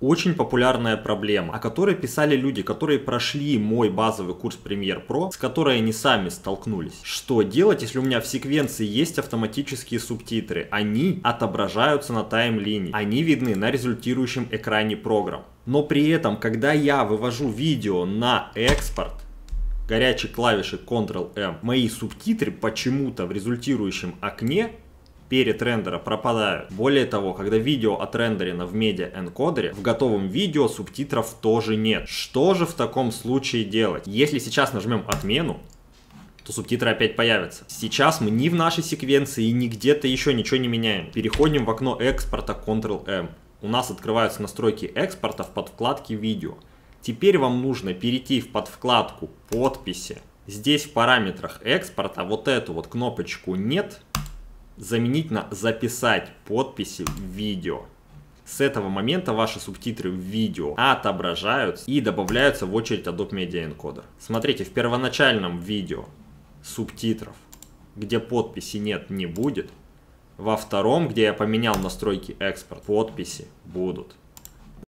Очень популярная проблема, о которой писали люди, которые прошли мой базовый курс Premiere Pro, с которой они сами столкнулись. Что делать, если у меня в секвенции есть автоматические субтитры? Они отображаются на таймлине, они видны на результирующем экране программ. Но при этом, когда я вывожу видео на экспорт, горячей клавиши Ctrl-M, мои субтитры почему-то в результирующем окне перед рендера пропадают. Более того, когда видео отрендерено в медиа-энкодере, в готовом видео субтитров тоже нет. Что же в таком случае делать? Если сейчас нажмем отмену, то субтитры опять появятся. Сейчас мы ни в нашей секвенции, ни где-то еще ничего не меняем. Переходим в окно экспорта Ctrl-M. У нас открываются настройки экспорта в подвкладке «Видео». Теперь вам нужно перейти в подвкладку «Подписи». Здесь в параметрах экспорта вот эту вот кнопочку «Нет» заменить на записать подписи в видео. С этого момента ваши субтитры в видео отображаются и добавляются в очередь Adobe Media Encoder. Смотрите, в первоначальном видео субтитров, где подписи нет, не будет. Во втором, где я поменял настройки экспорт, подписи будут.